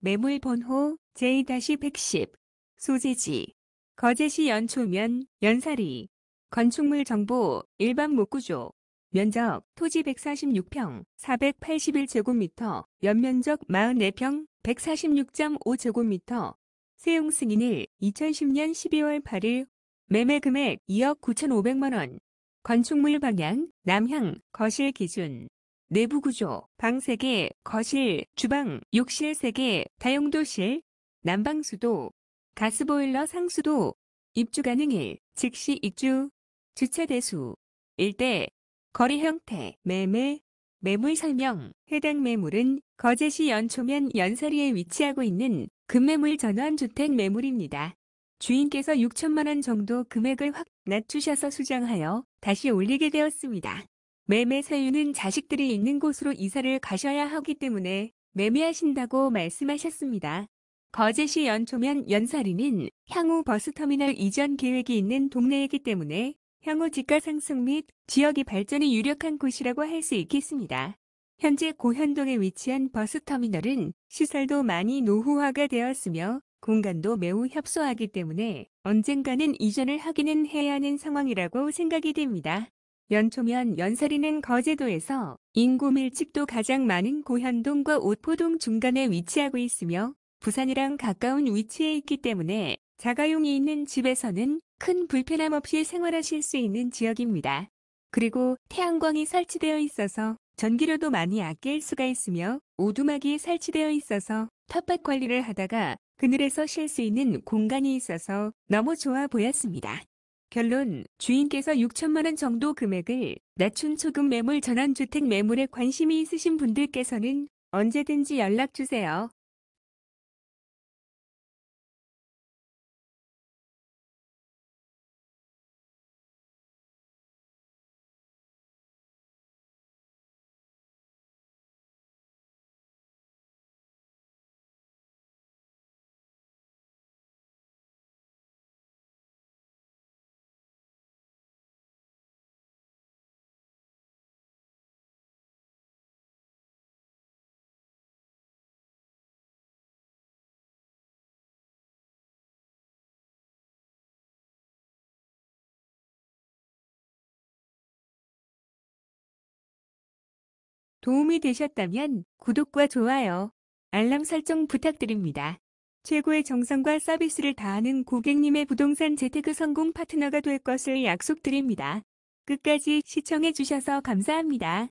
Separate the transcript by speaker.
Speaker 1: 매물 번호 J-110, 소재지, 거제시 연초면, 연사리, 건축물 정보, 일반 목구조, 면적, 토지 146평, 481제곱미터, 연면적 44평, 146.5제곱미터, 세용 승인 일 2010년 12월 8일, 매매 금액 2억 9,500만원, 건축물 방향, 남향, 거실 기준, 내부 구조, 방 3개, 거실, 주방, 욕실 3개, 다용도실, 난방수도, 가스보일러 상수도, 입주 가능 일, 즉시 입주, 주차 대수, 일대, 거리 형태, 매매, 매물 설명, 해당 매물은 거제시 연초면 연사리에 위치하고 있는 급매물 전환 주택 매물입니다. 주인께서 6천만원 정도 금액을 확 낮추셔서 수정하여 다시 올리게 되었습니다. 매매 사유는 자식들이 있는 곳으로 이사를 가셔야 하기 때문에 매매하신다고 말씀하셨습니다. 거제시 연초면 연사리는 향후 버스터미널 이전 계획이 있는 동네이기 때문에 향후 집가 상승 및 지역의 발전이 유력한 곳이라고 할 수 있겠습니다. 현재 고현동에 위치한 버스터미널은 시설도 많이 노후화가 되었으며 공간도 매우 협소하기 때문에 언젠가는 이전을 하기는 해야 하는 상황이라고 생각이 됩니다. 연초면 연사이는 거제도에서 인구 밀집도 가장 많은 고현동과 오포동 중간에 위치하고 있으며 부산이랑 가까운 위치에 있기 때문에 자가용이 있는 집에서는 큰 불편함 없이 생활하실 수 있는 지역입니다. 그리고 태양광이 설치되어 있어서 전기료도 많이 아낄 수가 있으며 오두막이 설치되어 있어서 텃밭 관리를 하다가 그늘에서 쉴 수 있는 공간이 있어서 너무 좋아 보였습니다. 결론, 주인께서 6천만원 정도 금액을 낮춘 초급 매물 전환주택 매물에 관심이 있으신 분들께서는 언제든지 연락주세요. 도움이 되셨다면 구독과 좋아요, 알람 설정 부탁드립니다. 최고의 정성과 서비스를 다하는 고객님의 부동산 재테크 성공 파트너가 될 것을 약속드립니다. 끝까지 시청해주셔서 감사합니다.